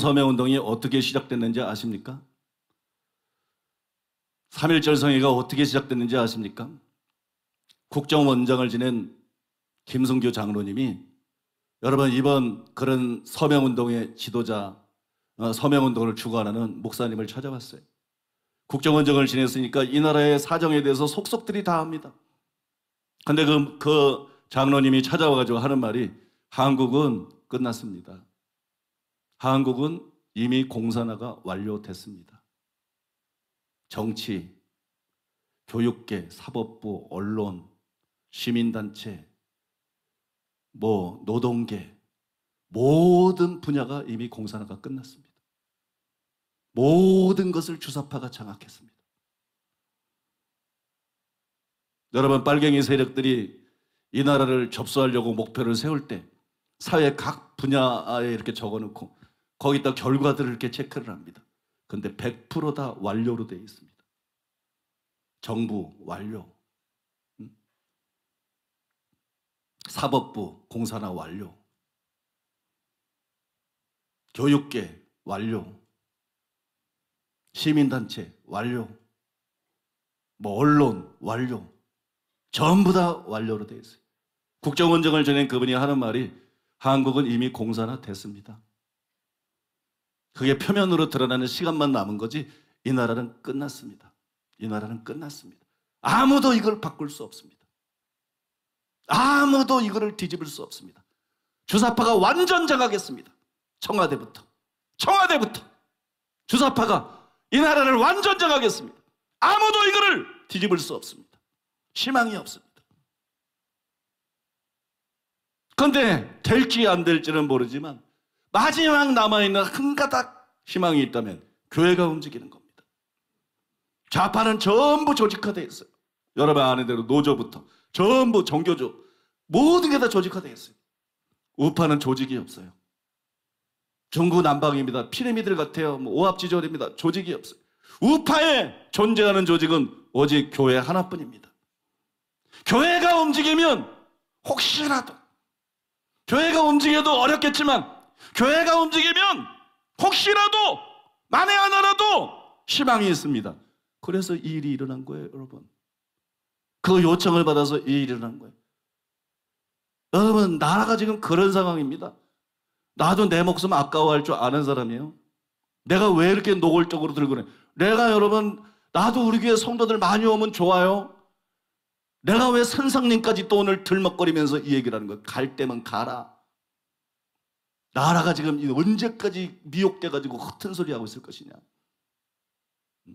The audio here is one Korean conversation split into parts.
서명운동이 어떻게 시작됐는지 아십니까? 3.1절 성회가 어떻게 시작됐는지 아십니까? 국정원장을 지낸 김성규 장로님이 여러분 이번 그런 서명운동의 지도자 서명운동을 어, 주관하는 목사님을 찾아봤어요. 국정원장을 지냈으니까 이 나라의 사정에 대해서 속속들이 다 합니다. 근데 그, 그 장로님이 찾아와가지고 하는 말이 한국은 끝났습니다. 한국은 이미 공산화가 완료됐습니다. 정치, 교육계, 사법부, 언론, 시민단체, 뭐 노동계 모든 분야가 이미 공산화가 끝났습니다. 모든 것을 주사파가 장악했습니다. 여러분 빨갱이 세력들이 이 나라를 접수하려고 목표를 세울 때 사회 각 분야에 이렇게 적어놓고 거기다 결과들을 이렇게 체크를 합니다. 근데 100%다 완료로 되어 있습니다. 정부 완료. 사법부 공사나 완료. 교육계 완료. 시민단체 완료. 뭐 언론 완료. 전부 다 완료로 되어 있어요. 국정원장을 지낸 그분이 하는 말이 한국은 이미 공산화 됐습니다. 그게 표면으로 드러나는 시간만 남은 거지 이 나라는 끝났습니다. 이 나라는 끝났습니다. 아무도 이걸 바꿀 수 없습니다. 아무도 이거를 뒤집을 수 없습니다. 주사파가 완전 장악했습니다. 청와대부터. 청와대부터. 주사파가 이 나라를 완전 장악했습니다. 아무도 이거를 뒤집을 수 없습니다. 희망이 없습니다. 그런데 될지 안 될지는 모르지만 마지막 남아있는 한 가닥 희망이 있다면 교회가 움직이는 겁니다. 좌파는 전부 조직화되어 있어요. 여러분 아는 대로 노조부터 전부 정교조 모든 게 다 조직화되어 있어요. 우파는 조직이 없어요. 중구 난방입니다. 피라미들 같아요. 뭐 오합지졸입니다. 조직이 없어요. 우파에 존재하는 조직은 오직 교회 하나뿐입니다. 교회가 움직이면 혹시라도 교회가 움직여도 어렵겠지만 교회가 움직이면 혹시라도 만에 하나라도 희망이 있습니다. 그래서 이 일이 일어난 거예요, 여러분. 그 요청을 받아서 이 일이 일어난 거예요. 여러분, 나라가 지금 그런 상황입니다. 나도 내 목숨 아까워할 줄 아는 사람이에요. 내가 왜 이렇게 노골적으로 들고 그래? 내가 여러분, 나도 우리 교회 성도들 많이 오면 좋아요. 내가 왜 선상님까지 또 오늘 들먹거리면서 이 얘기를 하는 거야? 갈 때면 가라. 나라가 지금 언제까지 미혹돼가지고 허튼 소리 하고 있을 것이냐. 음.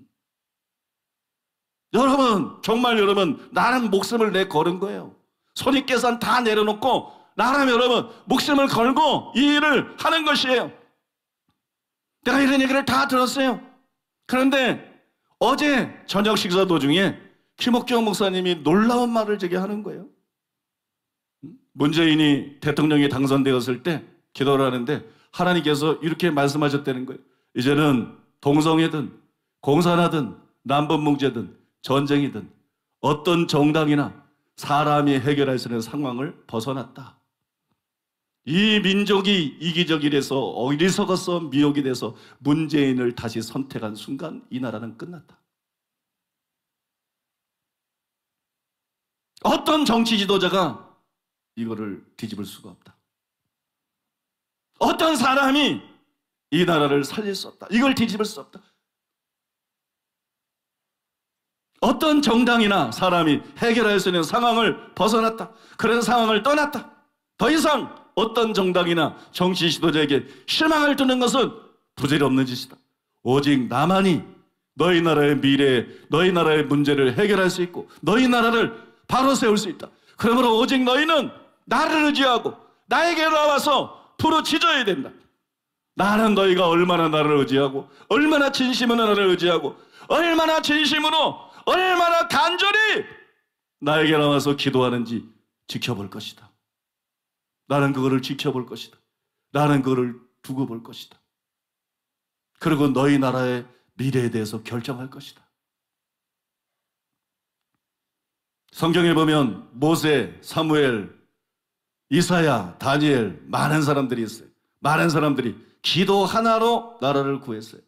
여러분, 정말 여러분, 나는 목숨을 내 걸은 거예요. 손익계산 다 내려놓고, 나라면 여러분, 목숨을 걸고 이 일을 하는 것이에요. 내가 이런 얘기를 다 들었어요. 그런데 어제 저녁 식사 도중에 김옥경 목사님이 놀라운 말을 제게 하는 거예요. 음? 문재인이 대통령이 당선되었을 때 기도를 하는데 하나님께서 이렇게 말씀하셨다는 거예요. 이제는 동성애든 공산화든 남북 문제든 전쟁이든 어떤 정당이나 사람이 해결할 수 있는 상황을 벗어났다. 이 민족이 이기적이라서 어리석어서 미혹이 돼서 문재인을 다시 선택한 순간 이 나라는 끝났다. 어떤 정치 지도자가 이거를 뒤집을 수가 없다. 어떤 사람이 이 나라를 살릴 수 없다. 이걸 뒤집을 수 없다. 어떤 정당이나 사람이 해결할 수 있는 상황을 벗어났다. 그런 상황을 떠났다. 더 이상 어떤 정당이나 정치 지도자에게 실망을 두는 것은 부질없는 짓이다. 오직 나만이 너희 나라의 미래, 너희 나라의 문제를 해결할 수 있고 너희 나라를 바로 세울 수 있다. 그러므로 오직 너희는 나를 의지하고 나에게 로와서 앞으로 찢져야 된다. 나는 너희가 얼마나 나를 의지하고 얼마나 진심으로 나를 의지하고 얼마나 진심으로 얼마나 간절히 나에게 나와서 기도하는지 지켜볼 것이다. 나는 그거를 지켜볼 것이다. 나는 그거를 두고 볼 것이다. 그리고 너희 나라의 미래에 대해서 결정할 것이다. 성경에 보면 모세, 사무엘, 이사야, 다니엘, 많은 사람들이 있어요. 많은 사람들이 기도 하나로 나라를 구했어요.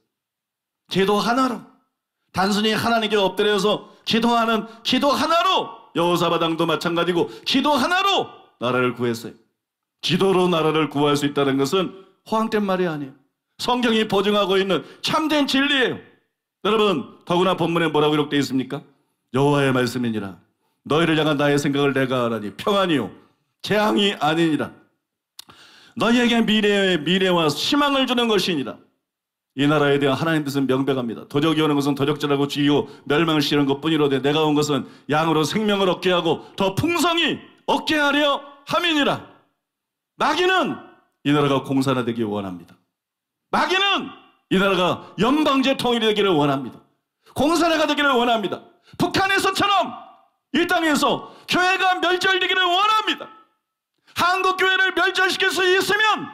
기도 하나로. 단순히 하나님께 엎드려서 기도하는 기도 하나로 여호사바당도 마찬가지고 기도 하나로 나라를 구했어요. 기도로 나라를 구할 수 있다는 것은 허황된 말이 아니에요. 성경이 보증하고 있는 참된 진리예요. 여러분 더구나 본문에 뭐라고 이렇게 있습니까? 여호와의 말씀이니라 너희를 향한 나의 생각을 내가 하라니 평안이요 재앙이 아니니라. 너희에게 미래의 미래와 희망을 주는 것이니라. 이 나라에 대한 하나님 뜻은 명백합니다. 도적이 오는 것은 도적질하고 죽이고 멸망을 시키는 것뿐이로되 내가 온 것은 양으로 생명을 얻게 하고 더 풍성히 얻게 하려 함이니라. 마귀는 이 나라가 공산화 되기 원합니다. 마귀는 이 나라가 연방제 통일이 되기를 원합니다. 공산화가 되기를 원합니다. 북한에서처럼 이 땅에서 교회가 멸절되기를 원합니다. 한국교회를 멸절시킬 수 있으면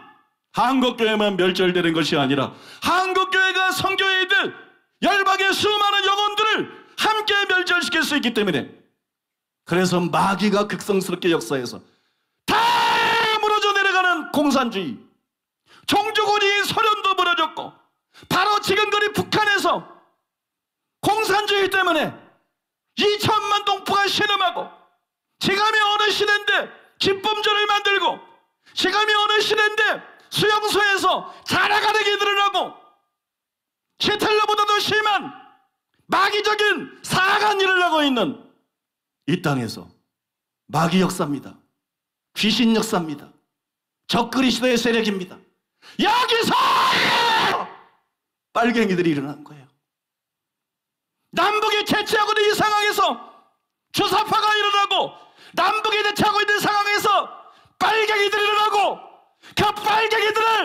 한국교회만 멸절되는 것이 아니라 한국교회가 성교에 있들 열방의 수많은 영혼들을 함께 멸절시킬 수 있기 때문에 그래서 마귀가 극성스럽게 역사해서 다 무너져 내려가는 공산주의 종주군이 소련도 무너졌고 바로 지금 거리 북한에서 공산주의 때문에 2천만 동포가 실험하고 지금이 어느 시대인데 기쁨절을 만들고 지금이 어느 시대인데 수용소에서 자라가는 이들을 하고 히틀러보다도 심한 마귀적인 사악한 일을 하고 있는 이 땅에서 마귀 역사입니다. 귀신 역사입니다. 적그리스도의 세력입니다. 여기서 빨갱이들이 일어난 거예요. 남북이 채취하고 있는 이 상황에서 주사파가 일어나고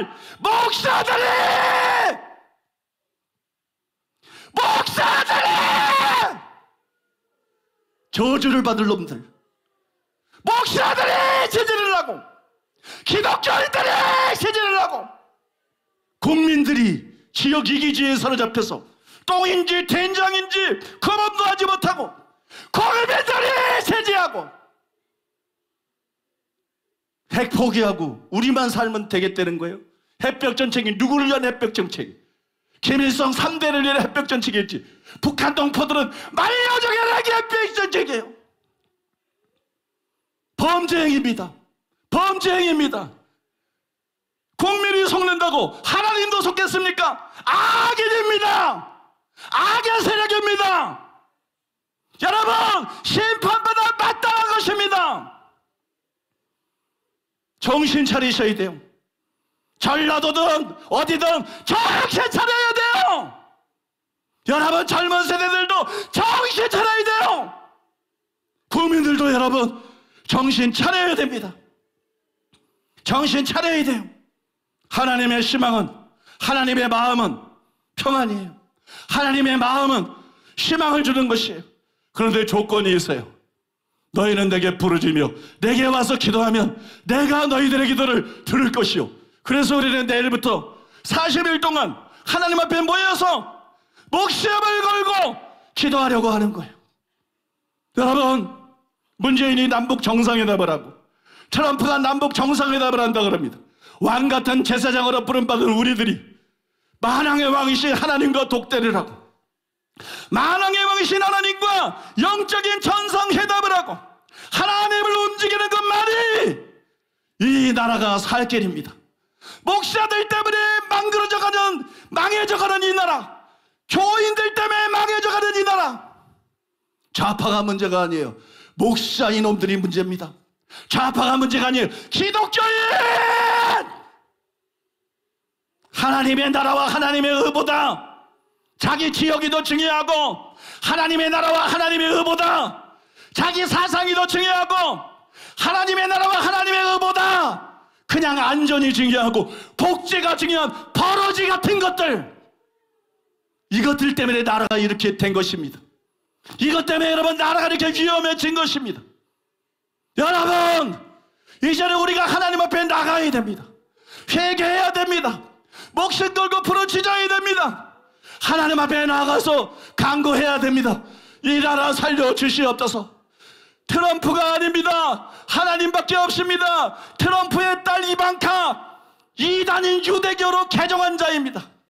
말 목사들이 목사들이 저주를 받을 놈들 목사들이 제재를 하고 기독교인들이 제재를 하고 국민들이 지역 이기지에 사로잡혀서 똥인지 된장인지 그만도 하지 못하고 거금민들이 제재하고 핵 포기하고 우리만 살면 되겠다는 거예요 햇볕정책이 누구를 위한 햇볕정책? 김일성 3대를 위한 햇볕정책이었지. 북한 동포들은 말려줘야 되게 햇볕정책이에요. 범죄행위입니다. 범죄행위입니다. 국민이 속는다고 하나님도 속겠습니까? 악인입니다. 악의 세력입니다. 여러분 심판받아 마땅한 것입니다. 정신 차리셔야 돼요. 전라도든 어디든 정신 차려야 돼요. 여러분 젊은 세대들도 정신 차려야 돼요. 국민들도 여러분 정신 차려야 됩니다. 정신 차려야 돼요. 하나님의 희망은 하나님의 마음은 평안이에요. 하나님의 마음은 희망을 주는 것이에요. 그런데 조건이 있어요. 너희는 내게 부르지며 내게 와서 기도하면 내가 너희들의 기도를 들을 것이요 그래서 우리는 내일부터 40일 동안 하나님 앞에 모여서 목숨을 시 걸고 기도하려고 하는 거예요. 여러분, 문재인이 남북 정상회담을 하고 트럼프가 남북 정상회담을 한다 그럽니다. 왕 같은 제사장으로 부른받은 우리들이 만왕의 왕이신 하나님과 독대를 하고 만왕의 왕이신 하나님과 영적인 전상회담을 하고 하나님을 움직이는 것만이 이 나라가 살 길입니다. 목사들 때문에 망그러져가는 망해져가는 이 나라 교인들 때문에 망해져가는 이 나라 좌파가 문제가 아니에요 목사 이놈들이 문제입니다 좌파가 문제가 아니에요 기독교인 하나님의 나라와 하나님의 의보다 자기 지역이 더 중요하고 하나님의 나라와 하나님의 의보다 자기 사상이 더 중요하고 하나님의 나라와 하나님의 의보다 그냥 안전이 중요하고 복제가 중요한 버러지 같은 것들 이것들 때문에 나라가 이렇게 된 것입니다. 이것 때문에 여러분 나라가 이렇게 위험해진 것입니다. 여러분 이제는 우리가 하나님 앞에 나가야 됩니다. 회개해야 됩니다. 목숨 걸고 부르짖어야 됩니다. 하나님 앞에 나가서 강구해야 됩니다. 이 나라 살려주시옵소서. 트럼프가 아닙니다. 하나님밖에 없습니다. 트럼프의 딸 이방카 이단인 유대교로 개정한 자입니다.